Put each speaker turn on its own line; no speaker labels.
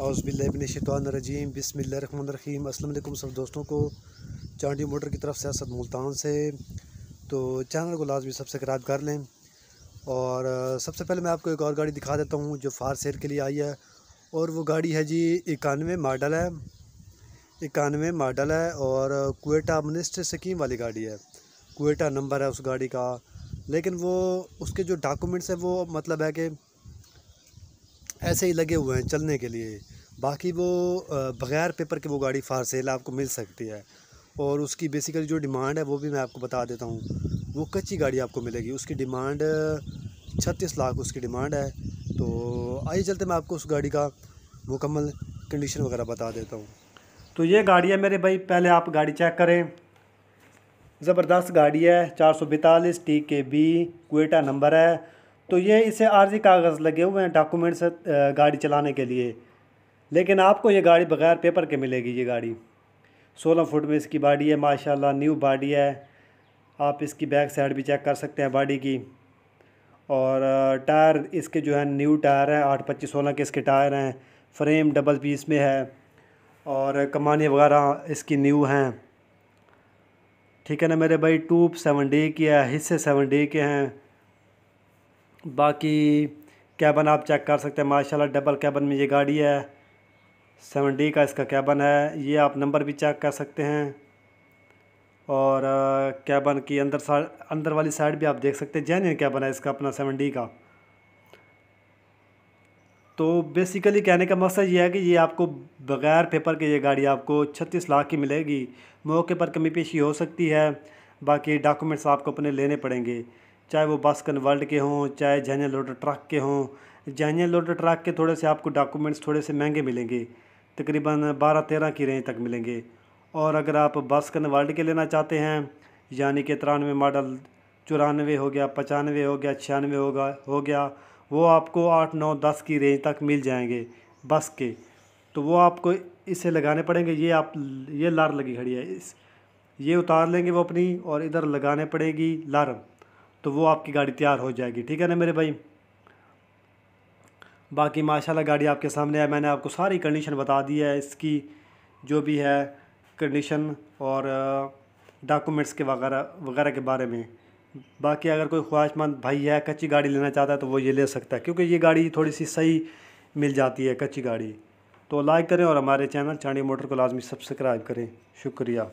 अज़बिल्लिनशतवानरजीम बसमीम अल्लाम सब दोस्तों को चांडी मोटर की तरफ असद मुल्तान से तो चैनल को लाजमी सब्सक्राइब कर लें और सबसे पहले मैं आपको एक और गाड़ी दिखा देता हूँ जो फार सेर के लिए आई है और वो गाड़ी है जी इक्यानवे मॉडल है इक्यानवे मॉडल है और कोटा मिनिस्टर स्कीम वाली गाड़ी है कोटा नंबर है उस गाड़ी का लेकिन वो उसके जो डॉक्यूमेंट्स हैं वो मतलब है कि ऐसे ही लगे हुए हैं चलने के लिए बाकी वो बग़ैर पेपर के वो गाड़ी फ़ार सेल आपको मिल सकती है और उसकी बेसिकली जो डिमांड है वो भी मैं आपको बता देता हूँ वो कच्ची गाड़ी आपको मिलेगी उसकी डिमांड छत्तीस लाख उसकी डिमांड है तो आइए चलते मैं आपको उस गाड़ी का मुकम्मल कंडीशन वगैरह बता देता हूँ तो ये गाड़ी है मेरे भाई पहले आप गाड़ी चेक करें ज़बरदस्त गाड़ी है चार सौ बैतालीस टी के बी कोटा नंबर है तो ये इसे आर्जी कागज़ लगे हुए हैं डॉक्यूमेंट्स गाड़ी चलाने के लिए लेकिन आपको ये गाड़ी बग़ैर पेपर के मिलेगी ये गाड़ी सोलह फुट में इसकी बॉडी है माशाल्लाह न्यू बॉडी है आप इसकी बैक साइड भी चेक कर सकते हैं बॉडी की और टायर इसके जो है न्यू टायर हैं आठ पच्चीस सोलह के इसके टायर हैं फ्रेम डबल पीस में है और कमानी वगैरह इसकी न्यू हैं ठीक है ना मेरे भाई टूब सेवन डे की है हिस्से सेवन डे के हैं बाकी कैबन आप चेक कर सकते हैं माशाल्लाह डबल कैबन में ये गाड़ी है सेवन डी का इसका कैबन है ये आप नंबर भी चेक कर सकते हैं और कैबन की अंदर साइड अंदर वाली साइड भी आप देख सकते हैं जैन कैबन है इसका अपना सेवन डी का तो बेसिकली कहने का मकसद ये है कि ये आपको बग़ैर पेपर के ये गाड़ी आपको छत्तीस लाख की मिलेगी मौके पर कमी पेशी हो सकती है बाकी डॉक्यूमेंट्स आपको अपने लेने पड़ेंगे चाहे वो बस कन्वर्ल्ड के हों चाहे जैन लोडर ट्रक के हों जैन लोडर ट्रक के थोड़े से आपको डॉक्यूमेंट्स थोड़े से महंगे मिलेंगे तकरीबन बारह तेरह की रेंज तक मिलेंगे और अगर आप बास्कन वर्ल्ड के लेना चाहते हैं यानी कि तिरानवे मॉडल चौरानवे हो गया पचानवे हो गया छियानवे होगा हो गया वो आपको आठ नौ दस की रेंज तक मिल जाएंगे बस के तो वो आपको इसे लगाने पड़ेंगे ये आप ये लार लगी खड़ी है इस ये उतार लेंगे वो अपनी और इधर लगाने पड़ेगी लार तो वो आपकी गाड़ी तैयार हो जाएगी ठीक है ना मेरे भाई बाकी माशाल्लाह गाड़ी आपके सामने है मैंने आपको सारी कंडीशन बता दी है इसकी जो भी है कंडीशन और डॉक्यूमेंट्स के वगैरह वगैरह के बारे में बाकी अगर कोई ख्वाहिशमंद भाई है कच्ची गाड़ी लेना चाहता है तो वो ये ले सकता है क्योंकि ये गाड़ी थोड़ी सी सही मिल जाती है कच्ची गाड़ी तो लाइक करें और हमारे चैनल चांडी मोटर को लाजमी सब्सक्राइब करें शुक्रिया